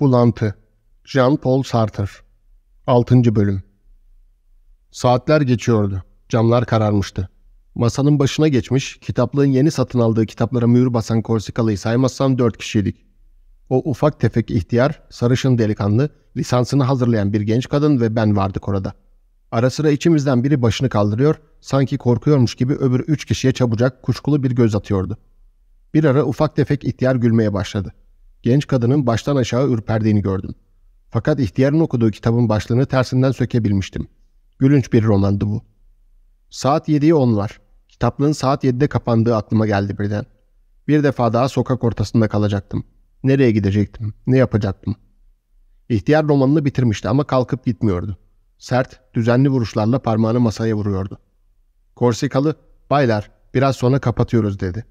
Bulantı Jean-Paul Sartre 6. Bölüm Saatler geçiyordu. Camlar kararmıştı. Masanın başına geçmiş, kitaplığın yeni satın aldığı kitaplara mühür basan Korsikalı'yı saymazsam dört kişiydik. O ufak tefek ihtiyar, sarışın delikanlı, lisansını hazırlayan bir genç kadın ve ben vardık orada. Ara sıra içimizden biri başını kaldırıyor, sanki korkuyormuş gibi öbür üç kişiye çabucak kuşkulu bir göz atıyordu. Bir ara ufak tefek ihtiyar gülmeye başladı.'' genç kadının baştan aşağı ürperdiğini gördüm. Fakat ihtiyarın okuduğu kitabın başlığını tersinden sökebilmiştim. Gülünç bir romandı bu. Saat 7'yi 10 var. Kitaplığın saat 7'de kapandığı aklıma geldi birden. Bir defa daha sokak ortasında kalacaktım. Nereye gidecektim? Ne yapacaktım? İhtiyar romanını bitirmişti ama kalkıp gitmiyordu. Sert, düzenli vuruşlarla parmağını masaya vuruyordu. Korsikalı, baylar biraz sonra kapatıyoruz dedi.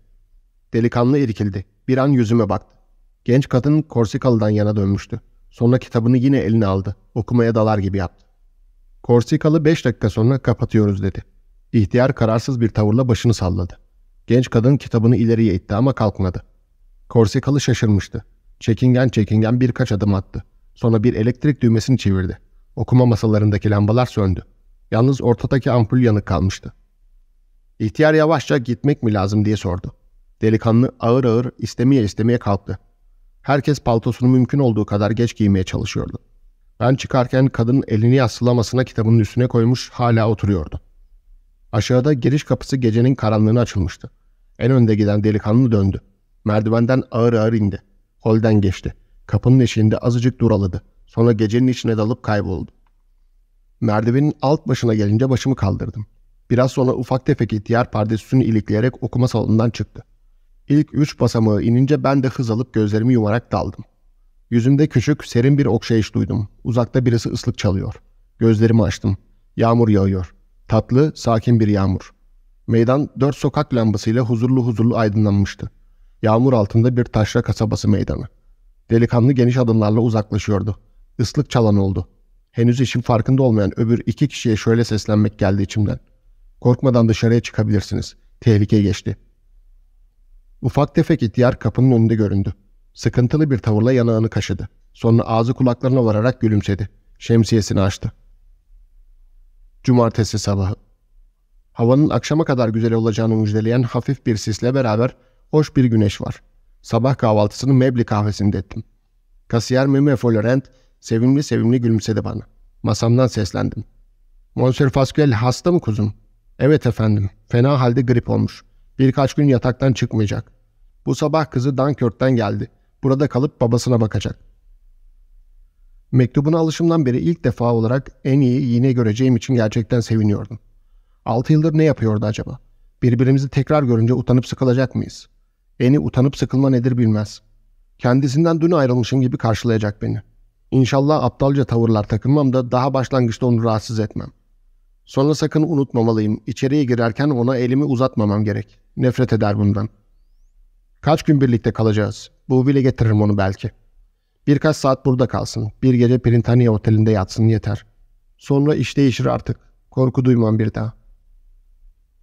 Delikanlı irkildi. Bir an yüzüme baktı. Genç kadın Korsikalı'dan yana dönmüştü. Sonra kitabını yine eline aldı. Okumaya dalar gibi yaptı. Korsikalı beş dakika sonra kapatıyoruz dedi. İhtiyar kararsız bir tavırla başını salladı. Genç kadın kitabını ileriye itti ama kalkmadı. Korsikalı şaşırmıştı. Çekingen çekingen birkaç adım attı. Sonra bir elektrik düğmesini çevirdi. Okuma masalarındaki lambalar söndü. Yalnız ortadaki ampul yanık kalmıştı. İhtiyar yavaşça gitmek mi lazım diye sordu. Delikanlı ağır ağır istemeye istemeye kalktı. Herkes paltosunu mümkün olduğu kadar geç giymeye çalışıyordu. Ben çıkarken kadın elini yassılamasına kitabının üstüne koymuş hala oturuyordu. Aşağıda giriş kapısı gecenin karanlığına açılmıştı. En önde giden delikanlı döndü. Merdivenden ağır ağır indi. Holden geçti. Kapının eşiğinde azıcık duraladı. Sonra gecenin içine dalıp kayboldu. Merdivenin alt başına gelince başımı kaldırdım. Biraz sonra ufak tefek ihtiyar pardesüsünü ilikleyerek okuma salonundan çıktı. İlk üç basamağı inince ben de hız alıp gözlerimi yumarak daldım. Yüzümde küçük, serin bir okşayış duydum. Uzakta birisi ıslık çalıyor. Gözlerimi açtım. Yağmur yağıyor. Tatlı, sakin bir yağmur. Meydan dört sokak lambasıyla huzurlu huzurlu aydınlanmıştı. Yağmur altında bir taşra kasabası meydanı. Delikanlı geniş adımlarla uzaklaşıyordu. Islık çalan oldu. Henüz işin farkında olmayan öbür iki kişiye şöyle seslenmek geldi içimden. Korkmadan dışarıya çıkabilirsiniz. Tehlike geçti. Ufak tefek ihtiyar kapının önünde göründü. Sıkıntılı bir tavırla yanağını kaşıdı. Sonra ağzı kulaklarına vararak gülümsedi. Şemsiyesini açtı. Cumartesi sabahı. Havanın akşama kadar güzel olacağını müjdeleyen hafif bir sisle beraber hoş bir güneş var. Sabah kahvaltısını Mebli kahvesinde ettim. Kasiyer Mime Florent sevimli sevimli gülümsedi bana. Masamdan seslendim. Monsieur Fasquel hasta mı kuzum? Evet efendim. Fena halde grip olmuş. Birkaç gün yataktan çıkmayacak. Bu sabah kızı Dunkirk'ten geldi. Burada kalıp babasına bakacak. Mektubuna alışımdan beri ilk defa olarak en iyi yine göreceğim için gerçekten seviniyordum. Altı yıldır ne yapıyordu acaba? Birbirimizi tekrar görünce utanıp sıkılacak mıyız? Eni utanıp sıkılma nedir bilmez. Kendisinden dün ayrılmışım gibi karşılayacak beni. İnşallah aptalca tavırlar takınmam da daha başlangıçta onu rahatsız etmem. Sonra sakın unutmamalıyım. İçeriye girerken ona elimi uzatmamam gerek. Nefret eder bundan. Kaç gün birlikte kalacağız? Bu bile getiririm onu belki. Birkaç saat burada kalsın. Bir gece Printania Oteli'nde yatsın yeter. Sonra iş değişir artık. Korku duymam bir daha.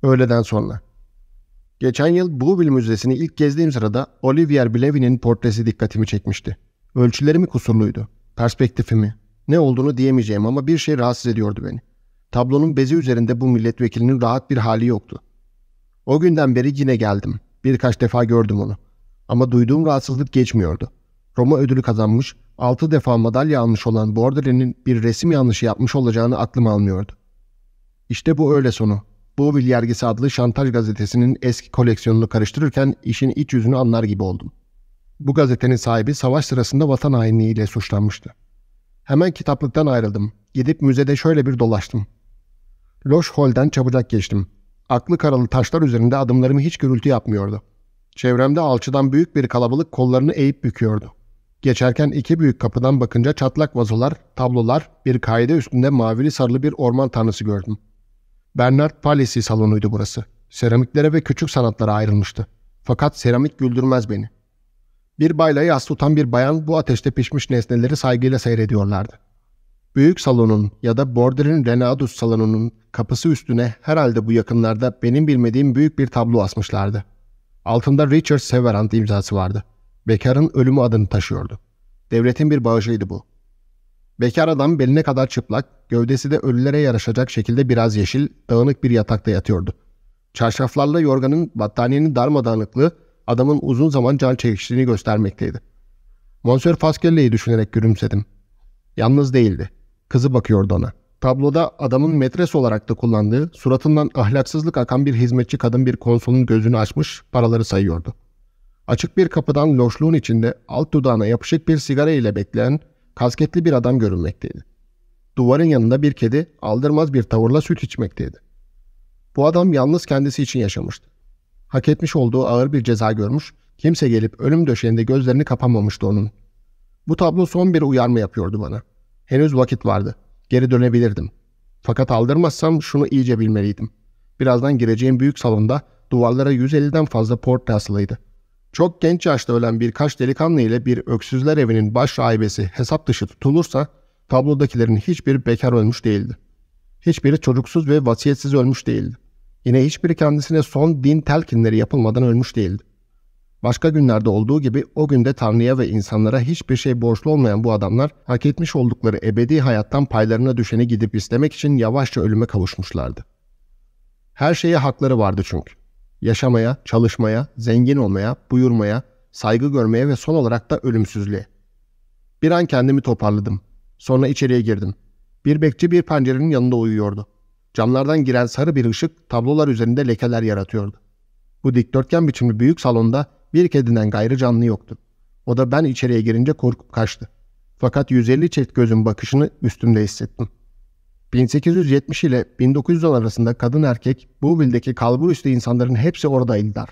Öğleden sonra. Geçen yıl Bouville Müzesi'ni ilk gezdiğim sırada Olivier Bilevin'in portresi dikkatimi çekmişti. Ölçüleri mi kusurluydu? Perspektifi mi? Ne olduğunu diyemeyeceğim ama bir şey rahatsız ediyordu beni. Tablonun bezi üzerinde bu milletvekilinin rahat bir hali yoktu. O günden beri yine geldim. Birkaç defa gördüm onu. Ama duyduğum rahatsızlık geçmiyordu. Roma ödülü kazanmış, 6 defa madalya almış olan Bordere'nin bir resim yanlışı yapmış olacağını aklım almıyordu. İşte bu öyle sonu. Boğville Yergisi adlı şantaj gazetesinin eski koleksiyonunu karıştırırken işin iç yüzünü anlar gibi oldum. Bu gazetenin sahibi savaş sırasında vatan hainliğiyle suçlanmıştı. Hemen kitaplıktan ayrıldım. Gidip müzede şöyle bir dolaştım. Loş Hall'den çabucak geçtim. Aklı karalı taşlar üzerinde adımlarımı hiç gürültü yapmıyordu. Çevremde alçıdan büyük bir kalabalık kollarını eğip büküyordu. Geçerken iki büyük kapıdan bakınca çatlak vazolar, tablolar, bir kaide üstünde mavili sarılı bir orman tanrısı gördüm. Bernard Palissy salonuydu burası. Seramiklere ve küçük sanatlara ayrılmıştı. Fakat seramik güldürmez beni. Bir baylayı as tutan bir bayan bu ateşte pişmiş nesneleri saygıyla seyrediyorlardı. Büyük salonun ya da Border'in Renaudus salonunun kapısı üstüne herhalde bu yakınlarda benim bilmediğim büyük bir tablo asmışlardı. Altında Richard Severant imzası vardı. Bekar'ın ölümü adını taşıyordu. Devletin bir bağışıydı bu. Bekar adam beline kadar çıplak, gövdesi de ölülere yaraşacak şekilde biraz yeşil, dağınık bir yatakta yatıyordu. Çarşaflarla yorganın battaniyenin darmadağınıklığı adamın uzun zaman can çekiştiğini göstermekteydi. Monsieur Faskelli'yi düşünerek gülümsedim. Yalnız değildi. Kızı bakıyordu ona. Tabloda adamın metres olarak da kullandığı, suratından ahlaksızlık akan bir hizmetçi kadın bir konsolun gözünü açmış, paraları sayıyordu. Açık bir kapıdan loşluğun içinde alt dudağına yapışık bir sigara ile bekleyen kasketli bir adam görünmekteydi. Duvarın yanında bir kedi aldırmaz bir tavırla süt içmekteydi. Bu adam yalnız kendisi için yaşamıştı. Hak etmiş olduğu ağır bir ceza görmüş, kimse gelip ölüm döşeğinde gözlerini kapamamıştı onun. Bu tablo son bir uyarma yapıyordu bana. Henüz vakit vardı. Geri dönebilirdim. Fakat aldırmazsam şunu iyice bilmeliydim. Birazdan gireceğim büyük salonda duvarlara 150'den fazla port asılıydı. Çok genç yaşta ölen birkaç delikanlı ile bir öksüzler evinin baş rahibesi hesap dışı tutulursa tablodakilerin hiçbiri bekar ölmüş değildi. Hiçbiri çocuksuz ve vasiyetsiz ölmüş değildi. Yine hiçbiri kendisine son din telkinleri yapılmadan ölmüş değildi. Başka günlerde olduğu gibi o günde Tanrı'ya ve insanlara hiçbir şey borçlu olmayan bu adamlar hak etmiş oldukları ebedi hayattan paylarına düşeni gidip istemek için yavaşça ölüme kavuşmuşlardı. Her şeye hakları vardı çünkü. Yaşamaya, çalışmaya, zengin olmaya, buyurmaya, saygı görmeye ve son olarak da ölümsüzlüğe. Bir an kendimi toparladım. Sonra içeriye girdim. Bir bekçi bir pencerenin yanında uyuyordu. Camlardan giren sarı bir ışık tablolar üzerinde lekeler yaratıyordu. Bu dikdörtgen biçimli büyük salonda bir kedinden gayrı canlı yoktu. O da ben içeriye girince korkup kaçtı. Fakat 150 çift gözün bakışını üstümde hissettim. 1870 ile 1910 arasında kadın erkek Bouville'deki kalbur üstü insanların hepsi orada ildar.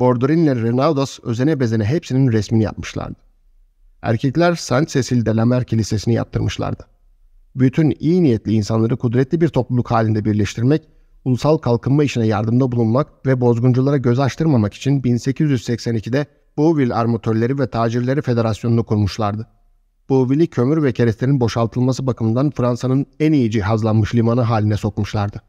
Bordorin ile Renaudas özene bezene hepsinin resmini yapmışlardı. Erkekler Saint Cecil de Lamer kilisesini yaptırmışlardı. Bütün iyi niyetli insanları kudretli bir topluluk halinde birleştirmek ulusal kalkınma işine yardımda bulunmak ve bozgunculara göz açtırmamak için 1882'de Boğvil Armatörleri ve Tacirleri Federasyonu'nu kurmuşlardı. Boğvil'i kömür ve kerestenin boşaltılması bakımından Fransa'nın en iyi cihazlanmış limanı haline sokmuşlardı.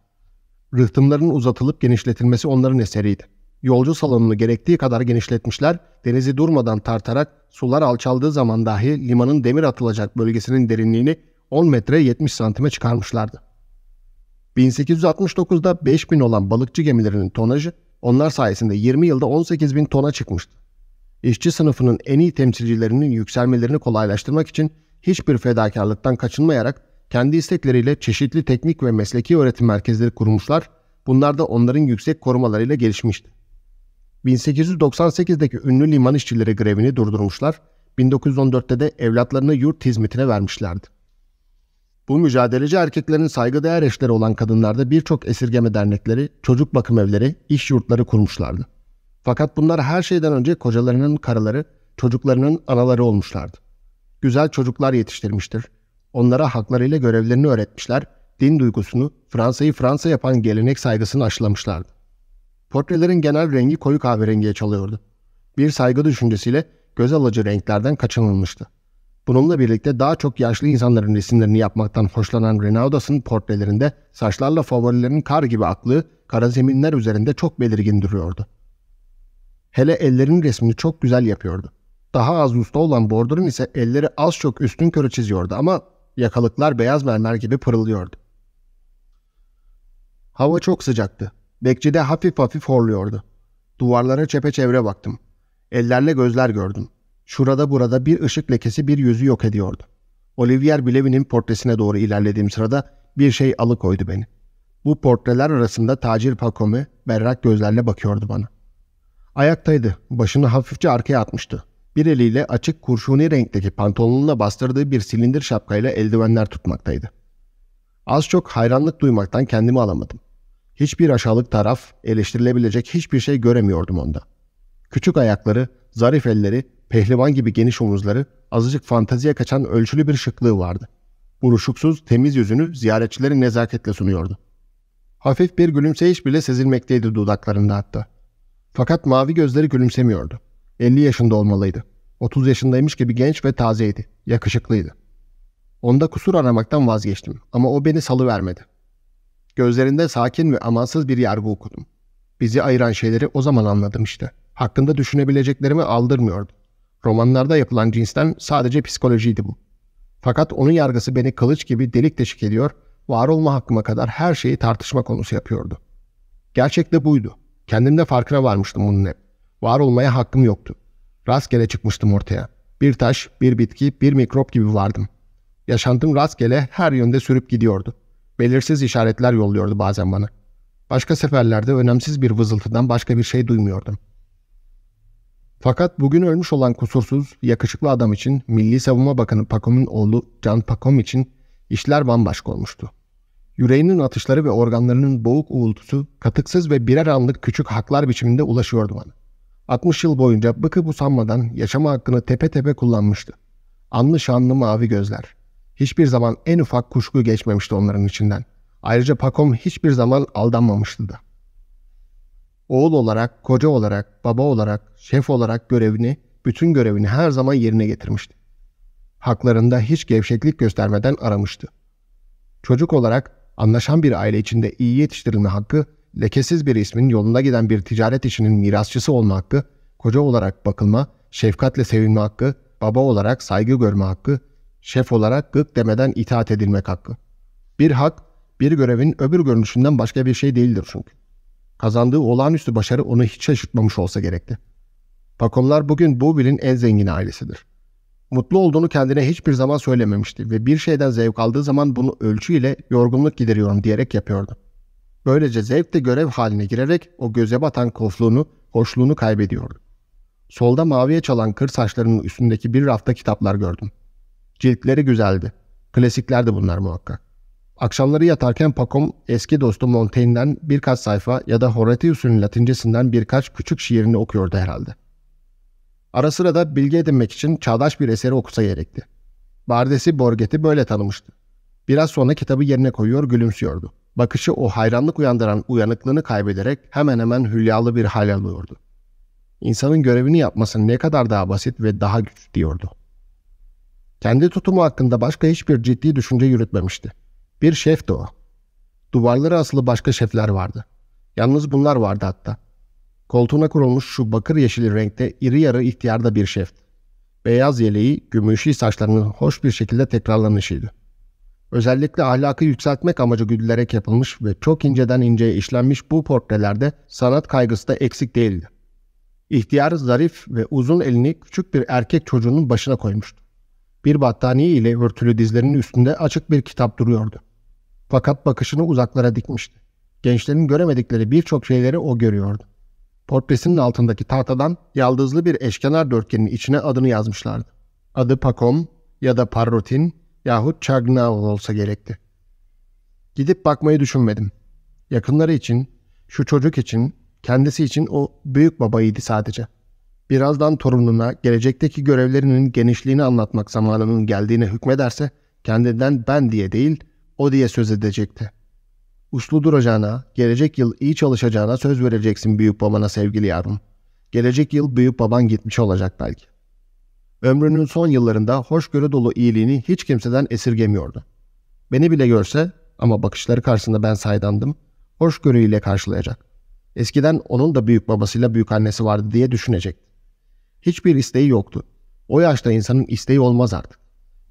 Rıhtımların uzatılıp genişletilmesi onların eseriydi. Yolcu salonunu gerektiği kadar genişletmişler, denizi durmadan tartarak sular alçaldığı zaman dahi limanın demir atılacak bölgesinin derinliğini 10 metre 70 santime çıkarmışlardı. 1869'da 5000 olan balıkçı gemilerinin tonajı onlar sayesinde 20 yılda 18 bin tona çıkmıştı. İşçi sınıfının en iyi temsilcilerinin yükselmelerini kolaylaştırmak için hiçbir fedakarlıktan kaçınmayarak kendi istekleriyle çeşitli teknik ve mesleki öğretim merkezleri kurmuşlar, bunlar da onların yüksek korumalarıyla gelişmişti. 1898'deki ünlü liman işçileri grevini durdurmuşlar, 1914'te de evlatlarını yurt hizmetine vermişlerdi. Bu mücadeleci erkeklerin saygıdeğer eşleri olan kadınlarda birçok esirgeme dernekleri, çocuk bakım evleri, iş yurtları kurmuşlardı. Fakat bunlar her şeyden önce kocalarının karıları, çocuklarının anaları olmuşlardı. Güzel çocuklar yetiştirmiştir. Onlara haklarıyla görevlerini öğretmişler, din duygusunu, Fransa'yı Fransa yapan gelenek saygısını aşılamışlardı. Portrelerin genel rengi koyu kahverengiye çalıyordu. Bir saygı düşüncesiyle göz alıcı renklerden kaçınılmıştı. Bununla birlikte daha çok yaşlı insanların resimlerini yapmaktan hoşlanan Renaudas'ın portrelerinde saçlarla favorilerin kar gibi aklı kara zeminler üzerinde çok belirgin duruyordu. Hele ellerin resmini çok güzel yapıyordu. Daha az usta olan Bordur'un ise elleri az çok üstün körü çiziyordu ama yakalıklar beyaz mermer gibi pırılıyordu. Hava çok sıcaktı. Bekçide hafif hafif horluyordu. Duvarlara çepeçevre baktım. Ellerle gözler gördüm. Şurada burada bir ışık lekesi bir yüzü yok ediyordu. Olivier Bilevin'in portresine doğru ilerlediğim sırada bir şey alıkoydu beni. Bu portreler arasında tacir Pakom'u berrak gözlerle bakıyordu bana. Ayaktaydı, başını hafifçe arkaya atmıştı. Bir eliyle açık kurşuni renkteki pantolonuna bastırdığı bir silindir şapkayla eldivenler tutmaktaydı. Az çok hayranlık duymaktan kendimi alamadım. Hiçbir aşağılık taraf, eleştirilebilecek hiçbir şey göremiyordum onda. Küçük ayakları, zarif elleri pehlivan gibi geniş omuzları, azıcık fantaziye kaçan ölçülü bir şıklığı vardı. Buruşuksuz, temiz yüzünü ziyaretçilerin nezaketle sunuyordu. Hafif bir gülümseyiş bile sezilmekteydi dudaklarında hatta. Fakat mavi gözleri gülümsemiyordu. 50 yaşında olmalıydı. 30 yaşındaymış gibi genç ve tazeydi. Yakışıklıydı. Onda kusur aramaktan vazgeçtim ama o beni salıvermedi. Gözlerinde sakin ve amansız bir yargı okudum. Bizi ayıran şeyleri o zaman anladım işte. Hakkında düşünebileceklerimi aldırmıyordu. Romanlarda yapılan cinsten sadece psikolojiydi bu. Fakat onun yargısı beni kılıç gibi delik deşik ediyor, var olma hakkıma kadar her şeyi tartışma konusu yapıyordu. Gerçekte buydu. Kendimde farkına varmıştım bunun hep. Var olmaya hakkım yoktu. Rastgele çıkmıştım ortaya. Bir taş, bir bitki, bir mikrop gibi vardım. Yaşantım rastgele her yönde sürüp gidiyordu. Belirsiz işaretler yolluyordu bazen bana. Başka seferlerde önemsiz bir vızıltıdan başka bir şey duymuyordum.'' Fakat bugün ölmüş olan kusursuz, yakışıklı adam için Milli Savunma Bakanı Pakom'un oğlu Can Pakom için işler bambaşka olmuştu. Yüreğinin atışları ve organlarının boğuk uğultusu katıksız ve birer anlık küçük haklar biçiminde ulaşıyordu bana. 60 yıl boyunca bıkı busanmadan yaşama hakkını tepe tepe kullanmıştı. Anlı şanlı mavi gözler. Hiçbir zaman en ufak kuşku geçmemişti onların içinden. Ayrıca Pakom hiçbir zaman aldanmamıştı da. Oğul olarak, koca olarak, baba olarak, şef olarak görevini, bütün görevini her zaman yerine getirmişti. Haklarında hiç gevşeklik göstermeden aramıştı. Çocuk olarak anlaşan bir aile içinde iyi yetiştirilme hakkı, lekesiz bir ismin yolunda giden bir ticaret işinin mirasçısı olma hakkı, koca olarak bakılma, şefkatle sevilme hakkı, baba olarak saygı görme hakkı, şef olarak gık demeden itaat edilmek hakkı. Bir hak, bir görevin öbür görünüşünden başka bir şey değildir çünkü. Kazandığı olağanüstü başarı onu hiç şaşırtmamış olsa gerekti. Pakomlar bugün Bobil'in en zengin ailesidir. Mutlu olduğunu kendine hiçbir zaman söylememişti ve bir şeyden zevk aldığı zaman bunu ölçüyle yorgunluk gideriyorum diyerek yapıyordu. Böylece zevk de görev haline girerek o göze batan kofluğunu, hoşluğunu kaybediyordu. Solda maviye çalan kır saçlarının üstündeki bir rafta kitaplar gördüm. Ciltleri güzeldi. Klasiklerdi bunlar muhakkak. Akşamları yatarken Pakom eski dostu Montaigne'den birkaç sayfa ya da Horatius'un latincesinden birkaç küçük şiirini okuyordu herhalde. Ara sıra da bilgi edinmek için çağdaş bir eseri okusa gerekti. Bardesi Borget'i böyle tanımıştı. Biraz sonra kitabı yerine koyuyor gülümsüyordu. Bakışı o hayranlık uyandıran uyanıklığını kaybederek hemen hemen hülyalı bir hal alıyordu. İnsanın görevini yapması ne kadar daha basit ve daha güç diyordu. Kendi tutumu hakkında başka hiçbir ciddi düşünce yürütmemişti. Bir şefti o. Duvarlara asılı başka şefler vardı. Yalnız bunlar vardı hatta. Koltuğuna kurulmuş şu bakır yeşili renkte iri yarı ihtiyarda bir şeft. Beyaz yeleği, gümüşü saçlarının hoş bir şekilde tekrarlanışıydı. Özellikle ahlakı yükseltmek amacı güdülerek yapılmış ve çok inceden inceye işlenmiş bu portrelerde sanat kaygısı da eksik değildi. İhtiyar zarif ve uzun elini küçük bir erkek çocuğunun başına koymuştu. Bir battaniye ile örtülü dizlerinin üstünde açık bir kitap duruyordu. Fakat bakışını uzaklara dikmişti. Gençlerin göremedikleri birçok şeyleri o görüyordu. Portresinin altındaki tahtadan yaldızlı bir eşkenar dörtgenin içine adını yazmışlardı. Adı Pakom ya da Parrotin yahut Chagnao olsa gerekti. Gidip bakmayı düşünmedim. Yakınları için, şu çocuk için, kendisi için o büyük babaydı sadece. Birazdan torununa gelecekteki görevlerinin genişliğini anlatmak zamanının geldiğine hükmederse kendinden ben diye değil o diye söz edecekti. Uslu duracağına, gelecek yıl iyi çalışacağına söz vereceksin büyük babana sevgili yavrum. Gelecek yıl büyük baban gitmiş olacak belki. Ömrünün son yıllarında hoşgörü dolu iyiliğini hiç kimseden esirgemiyordu. Beni bile görse ama bakışları karşısında ben saydamdım, hoşgörüyle karşılayacak. Eskiden onun da büyük babasıyla büyük annesi vardı diye düşünecekti. Hiçbir isteği yoktu. O yaşta insanın isteği olmaz artık.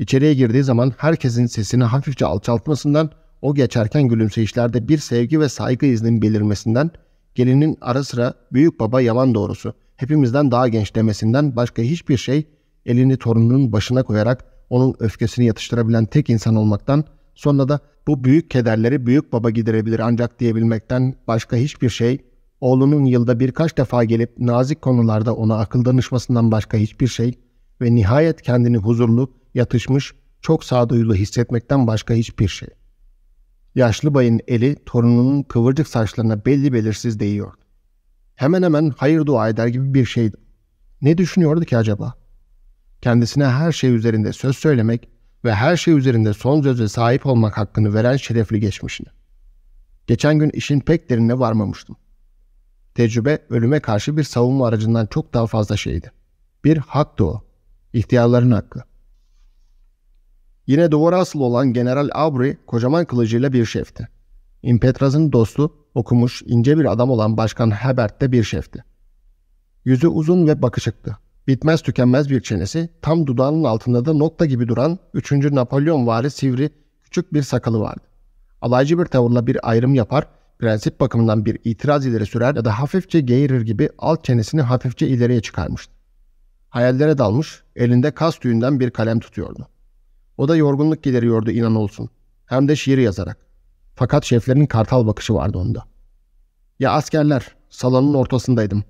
İçeriye girdiği zaman herkesin sesini hafifçe alçaltmasından, o geçerken gülümseyişlerde bir sevgi ve saygı izninin belirmesinden, gelinin ara sıra büyük baba yalan doğrusu hepimizden daha genç demesinden başka hiçbir şey elini torununun başına koyarak onun öfkesini yatıştırabilen tek insan olmaktan sonra da bu büyük kederleri büyük baba giderebilir ancak diyebilmekten başka hiçbir şey oğlunun yılda birkaç defa gelip nazik konularda ona akıl danışmasından başka hiçbir şey ve nihayet kendini huzurlu yatışmış, çok sağduyulu hissetmekten başka hiçbir şey. Yaşlı bayın eli torununun kıvırcık saçlarına belli belirsiz değiyor. Hemen hemen hayır dua eder gibi bir şeydi. Ne düşünüyordu ki acaba? Kendisine her şey üzerinde söz söylemek ve her şey üzerinde son söze sahip olmak hakkını veren şerefli geçmişini. Geçen gün işin pek derine varmamıştım. Tecrübe ölüme karşı bir savunma aracından çok daha fazla şeydi. Bir haktı o. İhtiyarların hakkı. Yine duvara asılı olan General Aubrey kocaman kılıcıyla bir şefti. İmpetraz'ın dostu, okumuş, ince bir adam olan Başkan Herbert de bir şefti. Yüzü uzun ve bakışıktı. Bitmez tükenmez bir çenesi, tam dudağının altında da nokta gibi duran 3. Napolyon vari sivri küçük bir sakalı vardı. Alaycı bir tavırla bir ayrım yapar, prensip bakımından bir itiraz ileri sürer ya da hafifçe geğirir gibi alt çenesini hafifçe ileriye çıkarmıştı. Hayallere dalmış, elinde kas tüyünden bir kalem tutuyordu. O da yorgunluk gideriyordu inan olsun. Hem de şiir yazarak. Fakat şeflerin kartal bakışı vardı onda. Ya askerler, salonun ortasındaydım.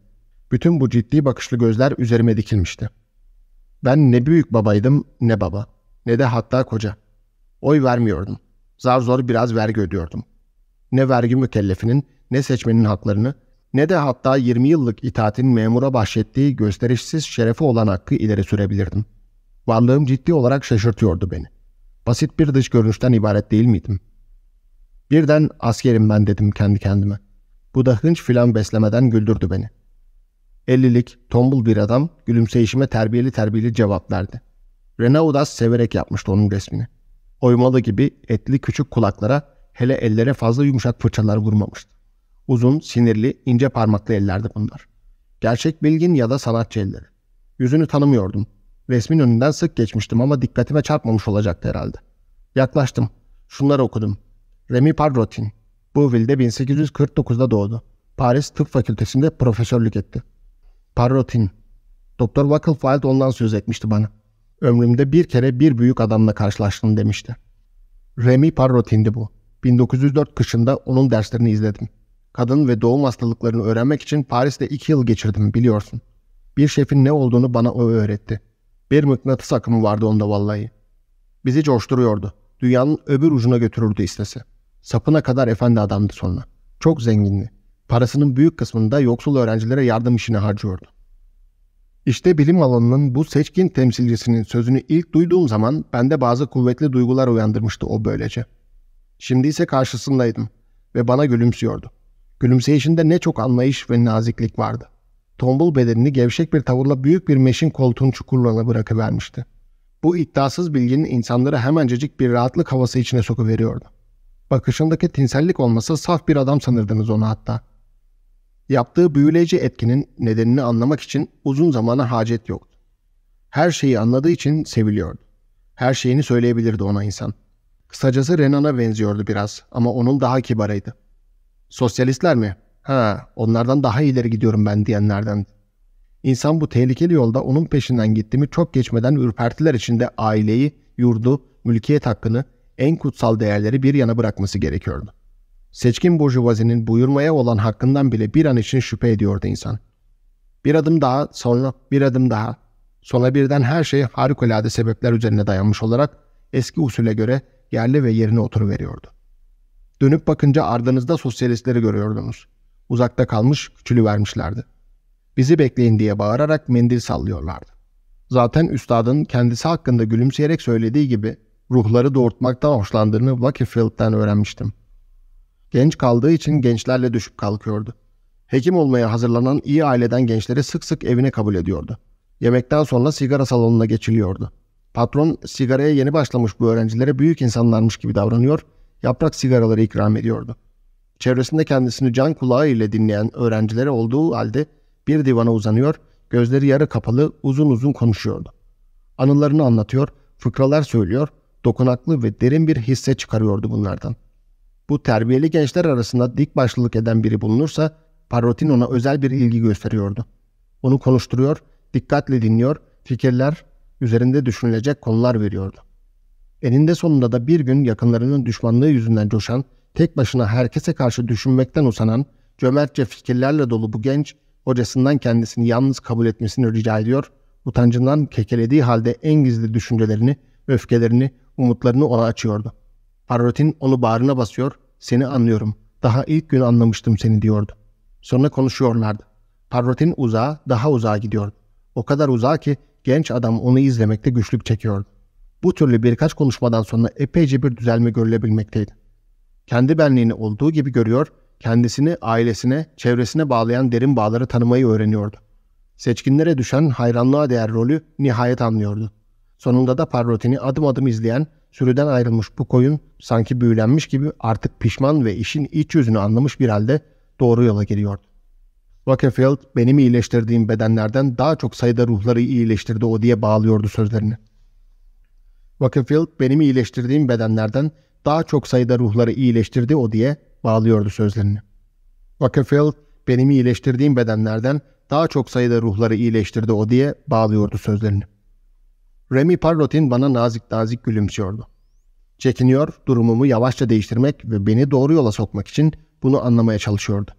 Bütün bu ciddi bakışlı gözler üzerime dikilmişti. Ben ne büyük babaydım ne baba, ne de hatta koca. Oy vermiyordum. Zar zor biraz vergi ödüyordum. Ne vergi mükellefinin, ne seçmenin haklarını, ne de hatta 20 yıllık itaatin memura bahşettiği gösterişsiz şerefi olan hakkı ileri sürebilirdim.'' Varlığım ciddi olarak şaşırtıyordu beni. Basit bir dış görünüşten ibaret değil miydim? Birden askerim ben dedim kendi kendime. Bu da hınç filan beslemeden güldürdü beni. Ellilik, tombul bir adam gülümseyişime terbiyeli terbiyeli cevap verdi. Renaudas severek yapmıştı onun resmini. Oymalı gibi etli küçük kulaklara hele ellere fazla yumuşak fırçalar vurmamıştı. Uzun, sinirli, ince parmaklı ellerdi bunlar. Gerçek bilgin ya da sanatçı elleri. Yüzünü tanımıyordum Resmin önünden sık geçmiştim ama dikkatime çarpmamış olacaktı herhalde. Yaklaştım. Şunları okudum. Remy Parrotin, Bouville'de 1849'da doğdu. Paris Tıp Fakültesi'nde profesörlük etti. Parrotin. Doktor Wacklefield ondan söz etmişti bana. Ömrümde bir kere bir büyük adamla karşılaştım demişti. Remy Parrotin'di bu. 1904 kışında onun derslerini izledim. Kadın ve doğum hastalıklarını öğrenmek için Paris'te iki yıl geçirdim biliyorsun. Bir şefin ne olduğunu bana o öğretti.'' Bir mıknatıs akımı vardı onda vallahi. Bizi coşturuyordu. Dünyanın öbür ucuna götürürdü istese. Sapına kadar efendi adamdı sonra. Çok zengindi. Parasının büyük kısmını da yoksul öğrencilere yardım işine harcıyordu. İşte bilim alanının bu seçkin temsilcisinin sözünü ilk duyduğum zaman bende bazı kuvvetli duygular uyandırmıştı o böylece. Şimdi ise karşısındaydım ve bana gülümsüyordu. Gülümseyişinde ne çok anlayış ve naziklik vardı.'' tombul bedenini gevşek bir tavırla büyük bir meşin koltuğun çukurlarına bırakıvermişti. Bu iddiasız bilginin insanları hemencecik bir rahatlık havası içine sokuveriyordu. Bakışındaki tinsellik olması saf bir adam sanırdınız onu hatta. Yaptığı büyüleyici etkinin nedenini anlamak için uzun zamana hacet yoktu. Her şeyi anladığı için seviliyordu. Her şeyini söyleyebilirdi ona insan. Kısacası Renan'a benziyordu biraz ama onun daha kibarıydı. Sosyalistler mi? ha onlardan daha ileri gidiyorum ben diyenlerden. İnsan bu tehlikeli yolda onun peşinden gitti mi çok geçmeden ürpertiler içinde aileyi, yurdu, mülkiyet hakkını, en kutsal değerleri bir yana bırakması gerekiyordu. Seçkin burjuvazinin buyurmaya olan hakkından bile bir an için şüphe ediyordu insan. Bir adım daha, sonra bir adım daha, sonra birden her şey harikulade sebepler üzerine dayanmış olarak eski usule göre yerli ve yerine oturuveriyordu. Dönüp bakınca ardınızda sosyalistleri görüyordunuz. Uzakta kalmış küçülü vermişlerdi. Bizi bekleyin diye bağırarak mendil sallıyorlardı. Zaten üstadın kendisi hakkında gülümseyerek söylediği gibi ruhları doğurtmaktan hoşlandığını Wakefield'den öğrenmiştim. Genç kaldığı için gençlerle düşüp kalkıyordu. Hekim olmaya hazırlanan iyi aileden gençleri sık sık evine kabul ediyordu. Yemekten sonra sigara salonuna geçiliyordu. Patron sigaraya yeni başlamış bu öğrencilere büyük insanlarmış gibi davranıyor, yaprak sigaraları ikram ediyordu. Çevresinde kendisini can kulağı ile dinleyen öğrencileri olduğu halde bir divana uzanıyor, gözleri yarı kapalı uzun uzun konuşuyordu. Anılarını anlatıyor, fıkralar söylüyor, dokunaklı ve derin bir hisse çıkarıyordu bunlardan. Bu terbiyeli gençler arasında dik başlılık eden biri bulunursa Parrotin ona özel bir ilgi gösteriyordu. Onu konuşturuyor, dikkatle dinliyor, fikirler, üzerinde düşünülecek konular veriyordu. Eninde sonunda da bir gün yakınlarının düşmanlığı yüzünden coşan tek başına herkese karşı düşünmekten usanan, cömertçe fikirlerle dolu bu genç, hocasından kendisini yalnız kabul etmesini rica ediyor, utancından kekelediği halde en gizli düşüncelerini, öfkelerini, umutlarını ona açıyordu. Parrotin onu bağrına basıyor, seni anlıyorum, daha ilk gün anlamıştım seni diyordu. Sonra konuşuyorlardı. Parrotin uzağa, daha uzağa gidiyordu. O kadar uzağa ki genç adam onu izlemekte güçlük çekiyordu. Bu türlü birkaç konuşmadan sonra epeyce bir düzelme görülebilmekteydi kendi benliğini olduğu gibi görüyor, kendisini ailesine, çevresine bağlayan derin bağları tanımayı öğreniyordu. Seçkinlere düşen hayranlığa değer rolü nihayet anlıyordu. Sonunda da parrotini adım adım izleyen, sürüden ayrılmış bu koyun sanki büyülenmiş gibi artık pişman ve işin iç yüzünü anlamış bir halde doğru yola giriyordu. Wakefield benim iyileştirdiğim bedenlerden daha çok sayıda ruhları iyileştirdi o diye bağlıyordu sözlerini. Wakefield benim iyileştirdiğim bedenlerden daha çok sayıda ruhları iyileştirdi o diye bağlıyordu sözlerini. Rockefeller benim iyileştirdiğim bedenlerden daha çok sayıda ruhları iyileştirdi o diye bağlıyordu sözlerini. Remy Parrotin bana nazik nazik gülümsüyordu. Çekiniyor, durumumu yavaşça değiştirmek ve beni doğru yola sokmak için bunu anlamaya çalışıyordu.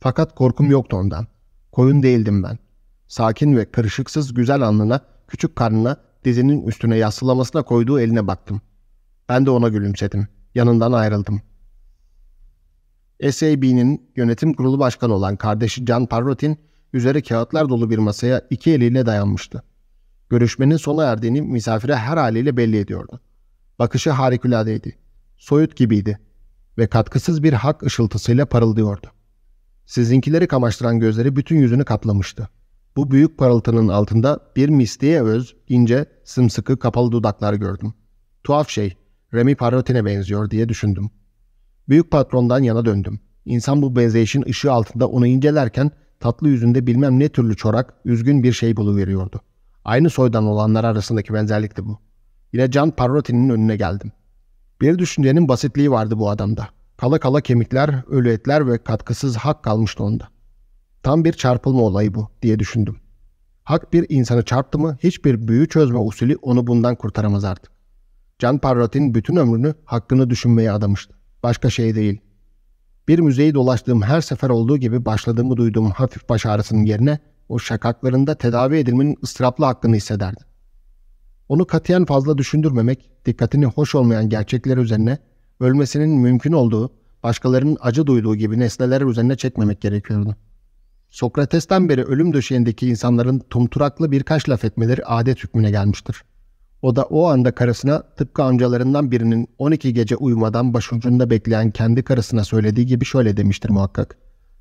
Fakat korkum yoktu ondan. Koyun değildim ben. Sakin ve kırışıksız güzel alnına, küçük karnına, dizinin üstüne yaslamasına koyduğu eline baktım. Ben de ona gülümsedim. Yanından ayrıldım. SAB'nin yönetim kurulu başkanı olan kardeşi Can Parrotin, üzeri kağıtlar dolu bir masaya iki eliyle dayanmıştı. Görüşmenin sona erdiğini misafire her haliyle belli ediyordu. Bakışı harikuladeydi. Soyut gibiydi ve katkısız bir hak ışıltısıyla parıldıyordu. Sizinkileri kamaştıran gözleri bütün yüzünü kaplamıştı. Bu büyük parıltının altında bir misliğe öz, ince, sımsıkı kapalı dudaklar gördüm. Tuhaf şey, Remy Parrotin'e benziyor diye düşündüm. Büyük patrondan yana döndüm. İnsan bu benzeyişin ışığı altında onu incelerken tatlı yüzünde bilmem ne türlü çorak, üzgün bir şey buluveriyordu. Aynı soydan olanlar arasındaki benzerlikti bu. Yine Can Parrotin'in önüne geldim. Bir düşüncenin basitliği vardı bu adamda. Kala kala kemikler, ölü etler ve katkısız hak kalmıştı onda. Tam bir çarpılma olayı bu diye düşündüm. Hak bir insanı çarptı mı hiçbir büyü çözme usulü onu bundan kurtaramaz artık. Can Parrat'in bütün ömrünü hakkını düşünmeye adamıştı. Başka şey değil. Bir müzeyi dolaştığım her sefer olduğu gibi başladığımı duyduğum hafif baş ağrısının yerine o şakaklarında tedavi edilmenin ıstıraplı hakkını hissederdi. Onu katiyen fazla düşündürmemek, dikkatini hoş olmayan gerçekler üzerine ölmesinin mümkün olduğu, başkalarının acı duyduğu gibi nesneler üzerine çekmemek gerekiyordu. Sokrates'ten beri ölüm döşeğindeki insanların tumturaklı birkaç laf etmeleri adet hükmüne gelmiştir. O da o anda karısına tıpkı amcalarından birinin 12 gece uyumadan başucunda bekleyen kendi karısına söylediği gibi şöyle demiştir muhakkak.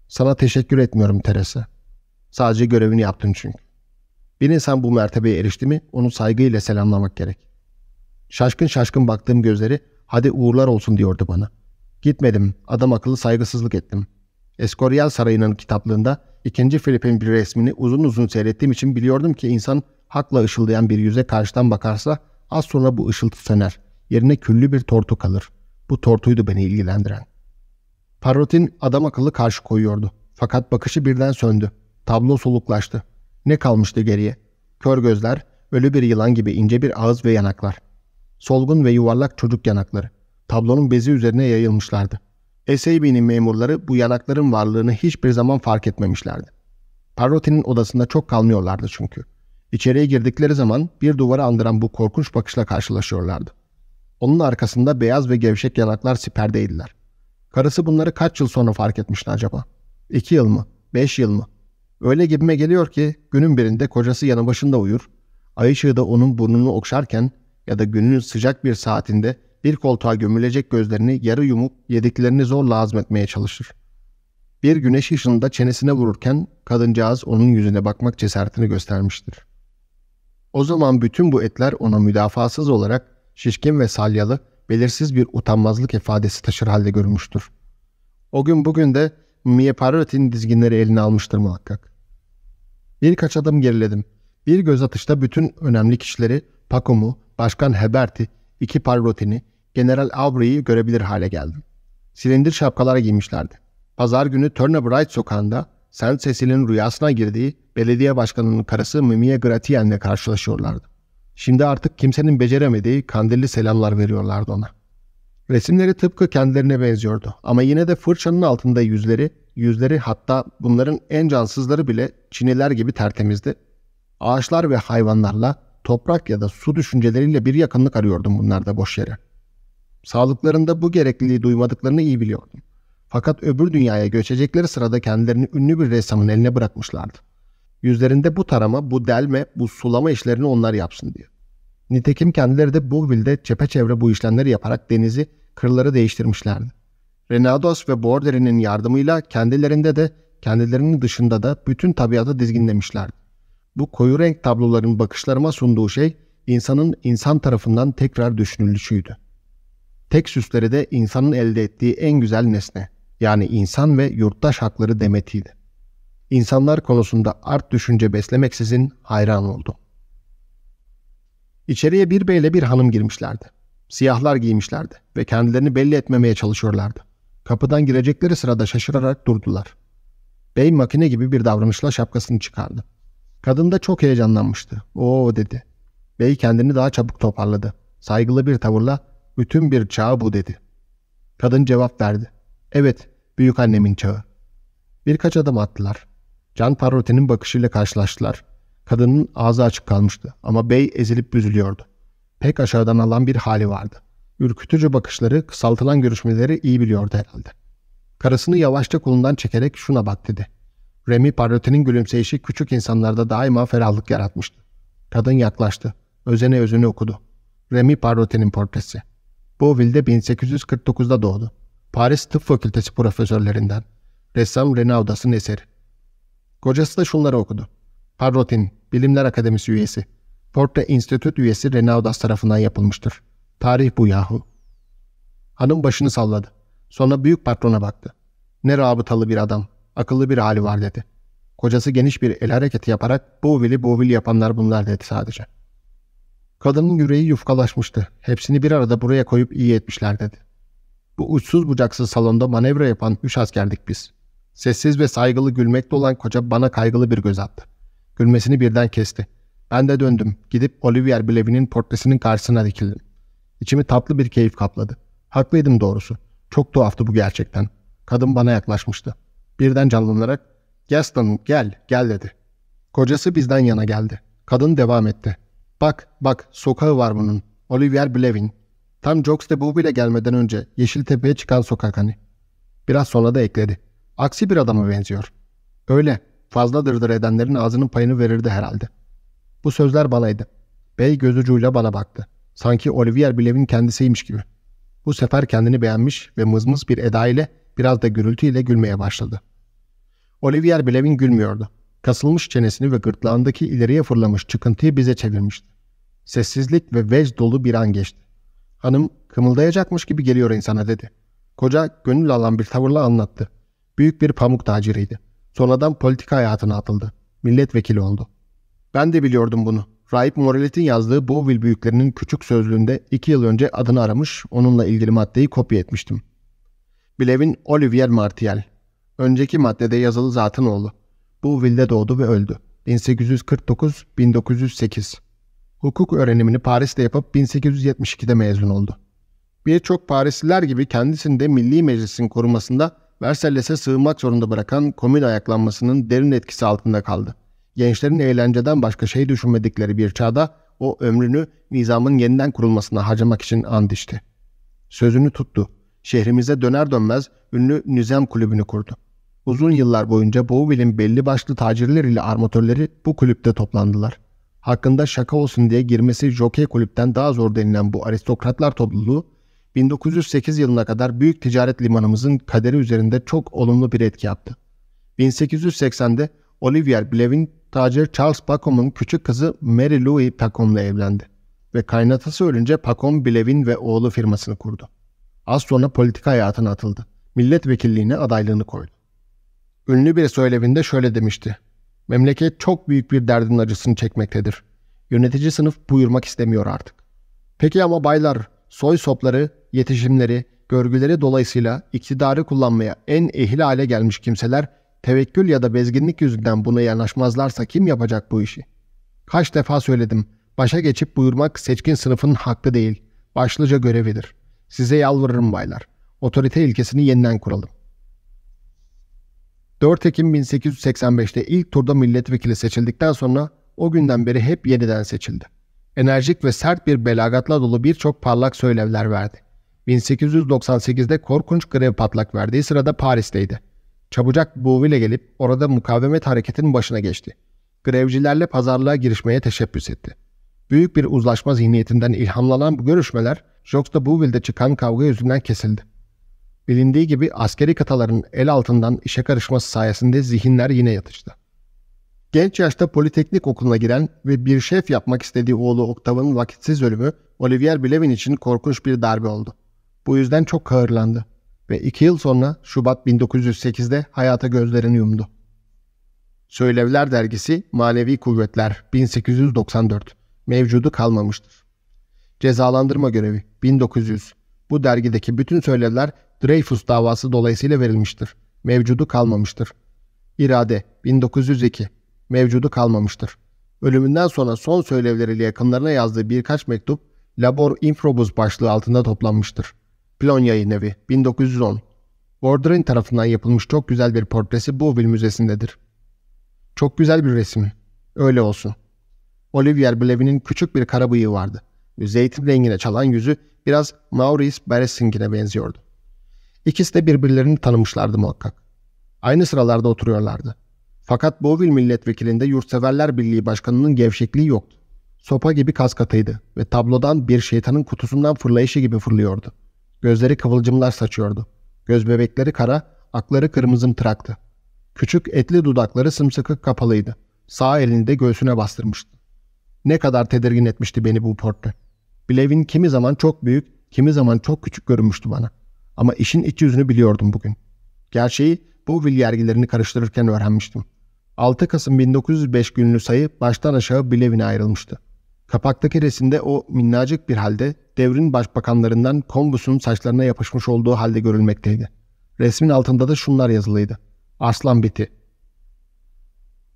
Sana teşekkür etmiyorum Teresa. Sadece görevini yaptın çünkü. Bir insan bu mertebeye erişti mi onu saygıyla selamlamak gerek. Şaşkın şaşkın baktığım gözleri hadi uğurlar olsun diyordu bana. Gitmedim adam akıllı saygısızlık ettim. Escorial Sarayı'nın kitaplığında ikinci Filip'in bir resmini uzun uzun seyrettiğim için biliyordum ki insan hakla ışıldayan bir yüze karşıdan bakarsa az sonra bu ışıltı söner. Yerine küllü bir tortu kalır. Bu tortuydu beni ilgilendiren. Parrotin adam akıllı karşı koyuyordu. Fakat bakışı birden söndü. Tablo soluklaştı. Ne kalmıştı geriye? Kör gözler, ölü bir yılan gibi ince bir ağız ve yanaklar. Solgun ve yuvarlak çocuk yanakları. Tablonun bezi üzerine yayılmışlardı. SAB'nin memurları bu yanakların varlığını hiçbir zaman fark etmemişlerdi. Parrot'in odasında çok kalmıyorlardı çünkü. İçeriye girdikleri zaman bir duvara andıran bu korkunç bakışla karşılaşıyorlardı. Onun arkasında beyaz ve gevşek yanaklar siperdeydiler. Karısı bunları kaç yıl sonra fark etmişti acaba? İki yıl mı? Beş yıl mı? Öyle gibime geliyor ki günün birinde kocası yanı başında uyur, ay ışığı da onun burnunu okşarken ya da günün sıcak bir saatinde bir koltuğa gömülecek gözlerini yarı yumup yediklerini zorla azmetmeye çalışır. Bir güneş ışığında çenesine vururken kadıncağız onun yüzüne bakmak cesaretini göstermiştir. O zaman bütün bu etler ona müdafasız olarak şişkin ve salyalı, belirsiz bir utanmazlık ifadesi taşır halde görünmüştür. O gün bugün de Mie Parvet'in dizginleri eline almıştır muhakkak. Birkaç adım geriledim. Bir göz atışta bütün önemli kişileri, Pakom'u, Başkan Hebert'i, iki Parrotin'i, General Aubrey'i görebilir hale geldim. Silindir şapkalara giymişlerdi. Pazar günü Turner Bright sokağında Saint Cecil'in rüyasına girdiği belediye başkanının karısı Mimie Gratien'le karşılaşıyorlardı. Şimdi artık kimsenin beceremediği kandilli selamlar veriyorlardı ona. Resimleri tıpkı kendilerine benziyordu ama yine de fırçanın altında yüzleri, yüzleri hatta bunların en cansızları bile Çiniler gibi tertemizdi. Ağaçlar ve hayvanlarla, toprak ya da su düşünceleriyle bir yakınlık arıyordum bunlarda boş yere. Sağlıklarında bu gerekliliği duymadıklarını iyi biliyordum. Fakat öbür dünyaya göçecekleri sırada kendilerini ünlü bir ressamın eline bırakmışlardı. Yüzlerinde bu tarama, bu delme, bu sulama işlerini onlar yapsın diye. Nitekim kendileri de Bourville'de çepeçevre bu işlemleri yaparak denizi, kırları değiştirmişlerdi. Renados ve Borderi'nin yardımıyla kendilerinde de kendilerinin dışında da bütün tabiatı dizginlemişlerdi. Bu koyu renk tabloların bakışlarıma sunduğu şey insanın insan tarafından tekrar düşünülüşüydü. Tek süsleri de insanın elde ettiği en güzel nesne yani insan ve yurttaş hakları demetiydi. İnsanlar konusunda art düşünce beslemeksizin hayran oldu. İçeriye bir beyle bir hanım girmişlerdi. Siyahlar giymişlerdi ve kendilerini belli etmemeye çalışıyorlardı. Kapıdan girecekleri sırada şaşırarak durdular. Bey makine gibi bir davranışla şapkasını çıkardı. Kadın da çok heyecanlanmıştı. Oo dedi. Bey kendini daha çabuk toparladı. Saygılı bir tavırla bütün bir çağ bu dedi. Kadın cevap verdi. Evet Büyük annemin çağı. Birkaç adım attılar. Can Parrotin'in bakışıyla karşılaştılar. Kadının ağzı açık kalmıştı ama bey ezilip büzülüyordu. Pek aşağıdan alan bir hali vardı. Ürkütücü bakışları, kısaltılan görüşmeleri iyi biliyordu herhalde. Karısını yavaşça kolundan çekerek şuna bak dedi. Remy Parrotin'in gülümseyişi küçük insanlarda daima ferahlık yaratmıştı. Kadın yaklaştı. Özene özünü okudu. Remy Parrotin'in portresi. Beauville'de 1849'da doğdu. Paris Tıp Fakültesi profesörlerinden. Ressam Renaudas'ın eseri. Kocası da şunları okudu. Parrotin, Bilimler Akademisi üyesi. Porte Institute üyesi Renaudas tarafından yapılmıştır. Tarih bu yahu. Hanım başını salladı. Sonra büyük patrona baktı. Ne rabıtalı bir adam. Akıllı bir hali var dedi. Kocası geniş bir el hareketi yaparak Bovil'i Bovil yapanlar bunlar dedi sadece. Kadının yüreği yufkalaşmıştı. Hepsini bir arada buraya koyup iyi etmişler dedi. Bu uçsuz bucaksız salonda manevra yapan üç askerdik biz. Sessiz ve saygılı gülmekte olan koca bana kaygılı bir göz attı. Gülmesini birden kesti. Ben de döndüm. Gidip Olivier Bilevi'nin portresinin karşısına dikildim. İçimi tatlı bir keyif kapladı. Haklıydım doğrusu. Çok tuhaftı bu gerçekten. Kadın bana yaklaşmıştı. Birden canlanarak Gaston gel gel dedi. Kocası bizden yana geldi. Kadın devam etti. Bak bak sokağı var bunun. Olivier Blevin Tam de bu bile gelmeden önce Yeşiltepe'ye çıkan sokak hani. Biraz sonra da ekledi. Aksi bir adama benziyor. Öyle. Fazla dırdır edenlerin ağzının payını verirdi herhalde. Bu sözler balaydı. Bey göz ucuyla bana baktı. Sanki Olivier Bilev'in kendisiymiş gibi. Bu sefer kendini beğenmiş ve mızmız bir eda ile biraz da gürültüyle gülmeye başladı. Olivier Bilev'in gülmüyordu. Kasılmış çenesini ve gırtlağındaki ileriye fırlamış çıkıntıyı bize çevirmişti. Sessizlik ve vez dolu bir an geçti. Hanım kımıldayacakmış gibi geliyor insana dedi. Koca gönül alan bir tavırla anlattı. Büyük bir pamuk taciriydi. Sonradan politika hayatına atıldı. Milletvekili oldu. Ben de biliyordum bunu. Raip Morelet'in yazdığı Boğvil Büyüklerinin küçük sözlüğünde iki yıl önce adını aramış, onunla ilgili maddeyi kopya etmiştim. Bilev'in Olivier Martial. Önceki maddede yazılı zatın oğlu. Boğvil'de doğdu ve öldü. 1849-1908 hukuk öğrenimini Paris'te yapıp 1872'de mezun oldu. Birçok Parisliler gibi kendisini de Milli Meclis'in korumasında Versailles'e sığınmak zorunda bırakan komün ayaklanmasının derin etkisi altında kaldı. Gençlerin eğlenceden başka şey düşünmedikleri bir çağda o ömrünü nizamın yeniden kurulmasına harcamak için and Sözünü tuttu. Şehrimize döner dönmez ünlü Nizam Kulübü'nü kurdu. Uzun yıllar boyunca Boğuvil'in belli başlı tacirleriyle armatörleri bu kulüpte toplandılar.'' hakkında şaka olsun diye girmesi Jockey Kulüp'ten daha zor denilen bu aristokratlar topluluğu 1908 yılına kadar büyük ticaret limanımızın kaderi üzerinde çok olumlu bir etki yaptı. 1880'de Olivier Blevin tacir Charles Pacom'un küçük kızı Mary Louise Pacom'la evlendi ve kaynatası ölünce Pacom Blevin ve oğlu firmasını kurdu. Az sonra politika hayatına atıldı. Milletvekilliğine adaylığını koydu. Ünlü bir söylevinde şöyle demişti. Memleket çok büyük bir derdin acısını çekmektedir. Yönetici sınıf buyurmak istemiyor artık. Peki ama baylar, soy sopları, yetişimleri, görgüleri dolayısıyla iktidarı kullanmaya en ehil hale gelmiş kimseler tevekkül ya da bezginlik yüzünden buna yanaşmazlarsa kim yapacak bu işi? Kaç defa söyledim, başa geçip buyurmak seçkin sınıfın hakkı değil, başlıca görevidir. Size yalvarırım baylar, otorite ilkesini yeniden kuralım. 4 Ekim 1885'te ilk turda milletvekili seçildikten sonra o günden beri hep yeniden seçildi. Enerjik ve sert bir belagatla dolu birçok parlak söylevler verdi. 1898'de korkunç grev patlak verdiği sırada Paris'teydi. Çabucak Bouville gelip orada mukavemet hareketinin başına geçti. Grevcilerle pazarlığa girişmeye teşebbüs etti. Büyük bir uzlaşma zihniyetinden ilhamlanan bu görüşmeler Joxta Bouville'de çıkan kavga yüzünden kesildi. Bilindiği gibi askeri kataların el altından işe karışması sayesinde zihinler yine yatıştı. Genç yaşta Politeknik Okulu'na giren ve bir şef yapmak istediği oğlu Oktav'ın vakitsiz ölümü Olivier Blevin için korkunç bir darbe oldu. Bu yüzden çok kahırlandı ve iki yıl sonra Şubat 1908'de hayata gözlerini yumdu. Söylevler Dergisi Manevi Kuvvetler 1894 mevcudu kalmamıştır. Cezalandırma görevi 1900 bu dergideki bütün söylevler Dreyfus davası dolayısıyla verilmiştir. Mevcudu kalmamıştır. İrade 1902 Mevcudu kalmamıştır. Ölümünden sonra son söylevleriyle yakınlarına yazdığı birkaç mektup Labor Improbus başlığı altında toplanmıştır. Plon Yayın Evi 1910 Warder'in tarafından yapılmış çok güzel bir portresi Bouville Müzesi'ndedir. Çok güzel bir resim. Öyle olsun. Olivier Blevin'in küçük bir kara bıyığı vardı. Zeytin rengine çalan yüzü biraz Maurice Beresing'ine benziyordu. İkisi de birbirlerini tanımışlardı muhakkak. Aynı sıralarda oturuyorlardı. Fakat Boğville milletvekilinde Yurtseverler Birliği Başkanı'nın gevşekliği yoktu. Sopa gibi kas kaskatıydı ve tablodan bir şeytanın kutusundan fırlayışı gibi fırlıyordu. Gözleri kıvılcımlar saçıyordu. Göz bebekleri kara, akları kırmızım traktı. Küçük etli dudakları sımsıkı kapalıydı. Sağ elini de göğsüne bastırmıştı. Ne kadar tedirgin etmişti beni bu portre. Bilevin kimi zaman çok büyük, kimi zaman çok küçük görünmüştü bana.'' Ama işin iç yüzünü biliyordum bugün. Gerçeği bu yergilerini karıştırırken öğrenmiştim. 6 Kasım 1905 günlü sayı baştan aşağı Bilevine ayrılmıştı. Kapaktaki resimde o minnacık bir halde devrin başbakanlarından Kombus'un saçlarına yapışmış olduğu halde görülmekteydi. Resmin altında da şunlar yazılıydı. Arslan Biti.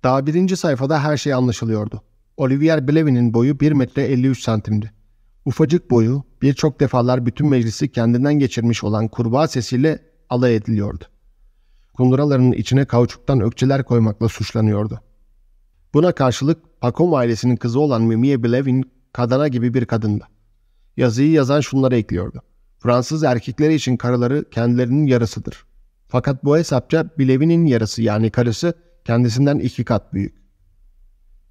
Daha birinci sayfada her şey anlaşılıyordu. Olivier Bilevin'in boyu 1 metre 53 santimdi. Ufacık boyu birçok defalar bütün meclisi kendinden geçirmiş olan kurbağa sesiyle alay ediliyordu. Kunduraların içine kauçuktan ökçeler koymakla suçlanıyordu. Buna karşılık Pakom ailesinin kızı olan Mimiye Blevin kadana gibi bir kadındı. Yazıyı yazan şunları ekliyordu. Fransız erkekleri için karıları kendilerinin yarısıdır. Fakat bu hesapça Blevin'in yarısı yani karısı kendisinden iki kat büyük.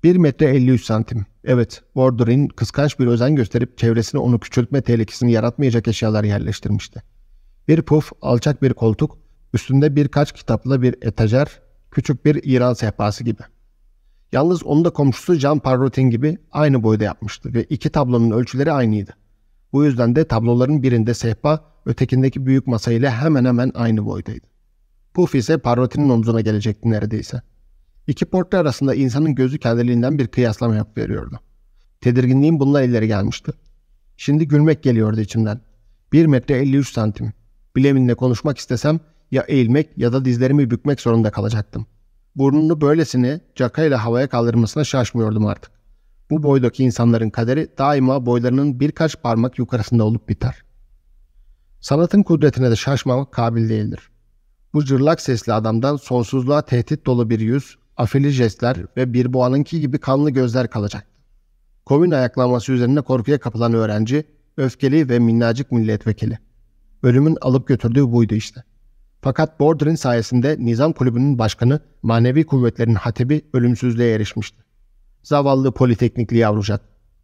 1 metre 53 santim. Evet, Wardorin kıskanç bir özen gösterip çevresine onu küçültme tehlikesini yaratmayacak eşyalar yerleştirmişti. Bir puf, alçak bir koltuk, üstünde birkaç kitapla bir etajer, küçük bir İran sehpası gibi. Yalnız onu da komşusu Jean Parrotin gibi aynı boyda yapmıştı ve iki tablonun ölçüleri aynıydı. Bu yüzden de tabloların birinde sehpa, ötekindeki büyük masa ile hemen hemen aynı boydaydı. Puf ise Parrotin'in omzuna gelecekti neredeyse.'' İki portre arasında insanın gözü kendiliğinden bir kıyaslama yap veriyordu. Tedirginliğim bundan ileri gelmişti. Şimdi gülmek geliyordu içimden. 1 metre 53 santim. Bileminle konuşmak istesem ya eğilmek ya da dizlerimi bükmek zorunda kalacaktım. Burnunu böylesine cakayla havaya kaldırmasına şaşmıyordum artık. Bu boydaki insanların kaderi daima boylarının birkaç parmak yukarısında olup biter. Sanatın kudretine de şaşmamak kabil değildir. Bu cırlak sesli adamdan sonsuzluğa tehdit dolu bir yüz, afili jestler ve bir boğanınki gibi kanlı gözler kalacaktı. Komün ayaklanması üzerine korkuya kapılan öğrenci, öfkeli ve minnacık milletvekili. Ölümün alıp götürdüğü buydu işte. Fakat Border'in sayesinde Nizam Kulübü'nün başkanı, manevi kuvvetlerin hatibi ölümsüzlüğe erişmişti. Zavallı politeknikli yavrucak.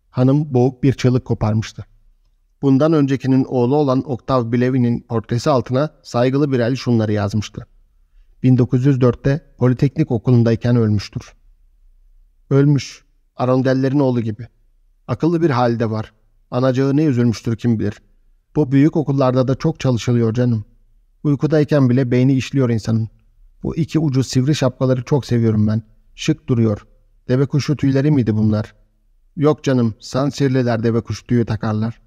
Hanım boğuk bir çığlık koparmıştı. Bundan öncekinin oğlu olan Oktav Bilevi'nin portresi altına saygılı bir el şunları yazmıştı. 1904'te Politeknik Okulu'ndayken ölmüştür. Ölmüş, Arondeller'in oğlu gibi. Akıllı bir halde var. Anacağı ne üzülmüştür kim bilir. Bu büyük okullarda da çok çalışılıyor canım. Uykudayken bile beyni işliyor insanın. Bu iki ucu sivri şapkaları çok seviyorum ben. Şık duruyor. Deve kuşu tüyleri miydi bunlar? Yok canım, sansirliler deve kuşu tüyü takarlar.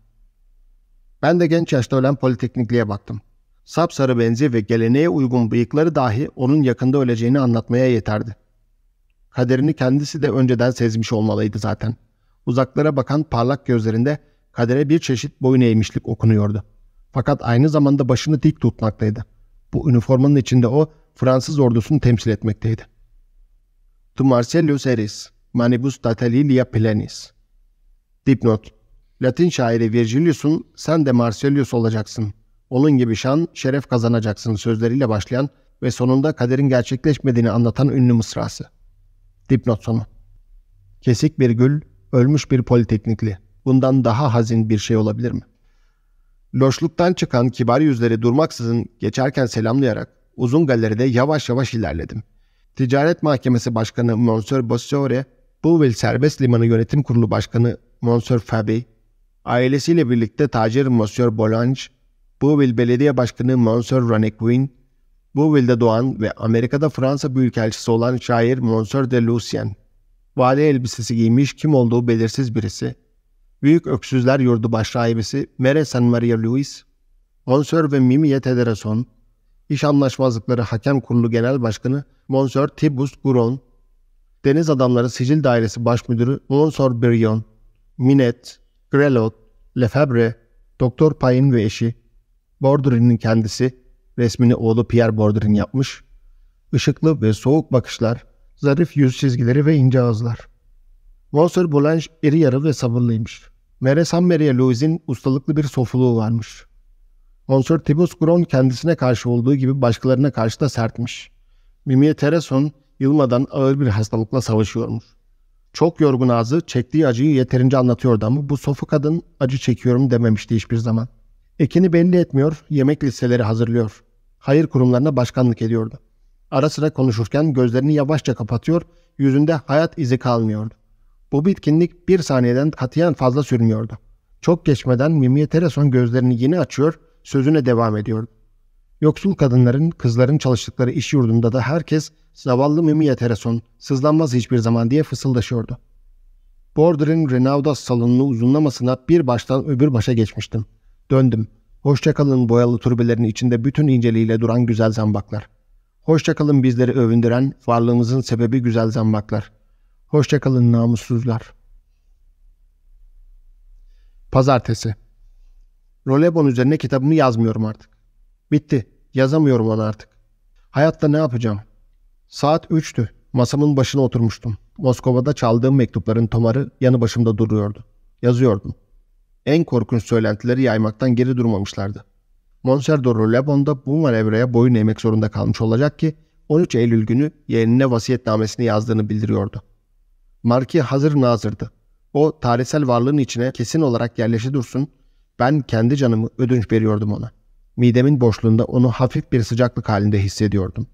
Ben de genç yaşta ölen politeknikliğe baktım. Sapsarı benzi ve geleneğe uygun bıyıkları dahi onun yakında öleceğini anlatmaya yeterdi. Kaderini kendisi de önceden sezmiş olmalıydı zaten. Uzaklara bakan parlak gözlerinde kadere bir çeşit boyun eğmişlik okunuyordu. Fakat aynı zamanda başını dik tutmaktaydı. Bu üniformanın içinde o Fransız ordusunu temsil etmekteydi. Tu Marcello eris, Manibus Datalilia Plenis. Dipnot Latin şairi Virgilius'un sen de Marcellius olacaksın onun gibi şan, şeref kazanacaksın sözleriyle başlayan ve sonunda kaderin gerçekleşmediğini anlatan ünlü mısrası. Dipnot sonu. Kesik bir gül, ölmüş bir politeknikli. Bundan daha hazin bir şey olabilir mi? Loşluktan çıkan kibar yüzleri durmaksızın geçerken selamlayarak uzun galeride yavaş yavaş ilerledim. Ticaret Mahkemesi Başkanı Monsieur Bossiore, Bouville Serbest Limanı Yönetim Kurulu Başkanı Monsieur Fabi, ailesiyle birlikte tacir Monsieur Bolange, Boğville Belediye Başkanı Monsieur Ranequin, Boğville'de doğan ve Amerika'da Fransa Büyükelçisi olan şair Monsieur de Lucien, vali elbisesi giymiş kim olduğu belirsiz birisi, Büyük Öksüzler Yurdu başrahibisi Mere San Maria Louis, Monsieur ve Mimiye Tedereson, İş Anlaşmazlıkları Hakem Kurulu Genel Başkanı Monsieur Tibus Guron, Deniz Adamları Sicil Dairesi Başmüdürü Monsieur Brion, Minet, Grelot, Lefebvre, Doktor Payne ve eşi Borderin'in kendisi resmini oğlu Pierre Borderin yapmış. Işıklı ve soğuk bakışlar, zarif yüz çizgileri ve ince ağızlar. Monsieur Boulange iri yarı ve sabırlıymış. Mere Sammeri'ye Louis'in ustalıklı bir sofuluğu varmış. Monsieur Tibus Gron kendisine karşı olduğu gibi başkalarına karşı da sertmiş. Mimie Tereson yılmadan ağır bir hastalıkla savaşıyormuş. Çok yorgun ağzı çektiği acıyı yeterince anlatıyordu ama bu sofu kadın acı çekiyorum dememişti hiçbir zaman.'' Ekini belli etmiyor, yemek listeleri hazırlıyor. Hayır kurumlarına başkanlık ediyordu. Ara sıra konuşurken gözlerini yavaşça kapatıyor, yüzünde hayat izi kalmıyordu. Bu bitkinlik bir saniyeden katiyen fazla sürmüyordu. Çok geçmeden Mimiye Tereson gözlerini yine açıyor, sözüne devam ediyordu. Yoksul kadınların, kızların çalıştıkları iş yurdunda da herkes zavallı Mimiye Tereson, sızlanmaz hiçbir zaman diye fısıldaşıyordu. Border'in Renaudas salonunu uzunlamasına bir baştan öbür başa geçmiştim. Döndüm. Hoşçakalın boyalı türbelerin içinde bütün inceliğiyle duran güzel zambaklar. Hoşçakalın bizleri övündüren varlığımızın sebebi güzel zambaklar. Hoşçakalın namussuzlar. Pazartesi Rolebon üzerine kitabımı yazmıyorum artık. Bitti. Yazamıyorum onu artık. Hayatta ne yapacağım? Saat üçtü. Masamın başına oturmuştum. Moskova'da çaldığım mektupların tomarı yanı başımda duruyordu. Yazıyordum en korkunç söylentileri yaymaktan geri durmamışlardı. Monser de Rolebon bu manevraya boyun eğmek zorunda kalmış olacak ki 13 Eylül günü yeğenine vasiyetnamesini yazdığını bildiriyordu. Marki hazır nazırdı. O tarihsel varlığın içine kesin olarak yerleşi dursun, ben kendi canımı ödünç veriyordum ona. Midemin boşluğunda onu hafif bir sıcaklık halinde hissediyordum.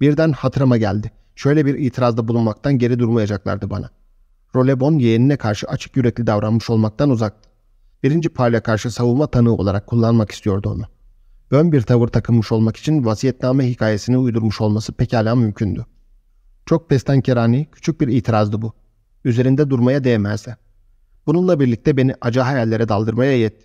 Birden hatırıma geldi. Şöyle bir itirazda bulunmaktan geri durmayacaklardı bana. Rolebon yeğenine karşı açık yürekli davranmış olmaktan uzaktı birinci parla karşı savunma tanığı olarak kullanmak istiyordu onu. Ön bir tavır takınmış olmak için vasiyetname hikayesini uydurmuş olması pekala mümkündü. Çok Pestankerani küçük bir itirazdı bu. Üzerinde durmaya değmezdi. Bununla birlikte beni acı hayallere daldırmaya yetti.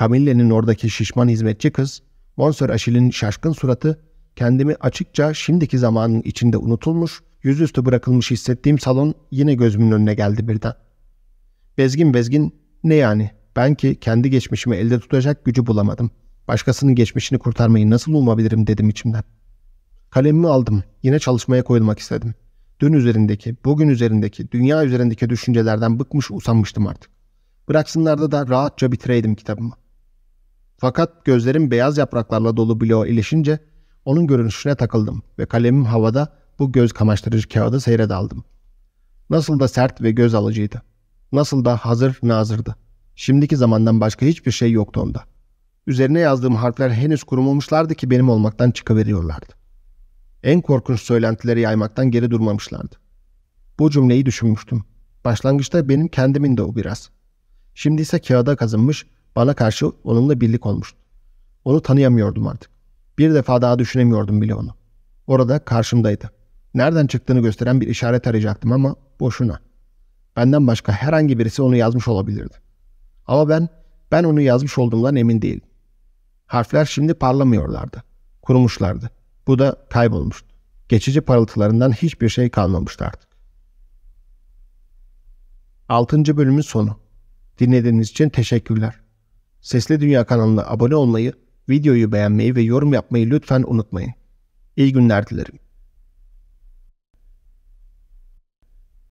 Camille'nin oradaki şişman hizmetçi kız, Monsieur Achille'in şaşkın suratı, kendimi açıkça şimdiki zamanın içinde unutulmuş, yüzüstü bırakılmış hissettiğim salon yine gözümün önüne geldi birden. Bezgin bezgin ne yani? Ben ki kendi geçmişimi elde tutacak gücü bulamadım. Başkasının geçmişini kurtarmayı nasıl umabilirim dedim içimden. Kalemimi aldım. Yine çalışmaya koyulmak istedim. Dün üzerindeki, bugün üzerindeki, dünya üzerindeki düşüncelerden bıkmış usanmıştım artık. Bıraksınlar da da rahatça bitireydim kitabımı. Fakat gözlerim beyaz yapraklarla dolu bloğa ilişince onun görünüşüne takıldım ve kalemim havada bu göz kamaştırıcı kağıdı seyrede aldım. Nasıl da sert ve göz alıcıydı. Nasıl da hazır nazırdı. Şimdiki zamandan başka hiçbir şey yoktu onda. Üzerine yazdığım harfler henüz kurumamışlardı ki benim olmaktan çıkıveriyorlardı. En korkunç söylentileri yaymaktan geri durmamışlardı. Bu cümleyi düşünmüştüm. Başlangıçta benim kendimin de o biraz. Şimdi ise kağıda kazınmış, bana karşı onunla birlik olmuştu. Onu tanıyamıyordum artık. Bir defa daha düşünemiyordum bile onu. Orada karşımdaydı. Nereden çıktığını gösteren bir işaret arayacaktım ama boşuna. Benden başka herhangi birisi onu yazmış olabilirdi. Ama ben, ben onu yazmış olduğumdan emin değilim. Harfler şimdi parlamıyorlardı. Kurumuşlardı. Bu da kaybolmuştu. Geçici parıltılarından hiçbir şey kalmamıştı artık. 6. bölümün sonu. Dinlediğiniz için teşekkürler. Sesli Dünya kanalına abone olmayı, videoyu beğenmeyi ve yorum yapmayı lütfen unutmayın. İyi günler dilerim.